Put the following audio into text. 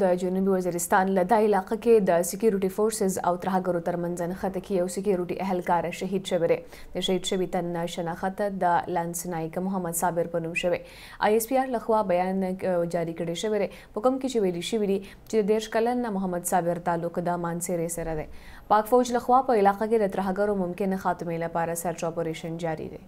د جنوبي وزیرستان له دا علاقه کې د سکیورټي فورسز او ترهګرو ترمنځ نښته کې یو سکیورټي اهلکار شهید شوی دی د شهید شوي تن شناخت د لانسنایک محمد صابر په نوم شوی آی اس پی آر لخوا بیان جاری کړی شوی دی په کوم کې چې ویلي شوی دی چې د دیش کلن محمد صابر تعلق د مانسیرې سره دی پاک فوج لخوا په علاقه کې د ترهګرو ممکن خاتمه لپاره سرچ اپریشن جاری دی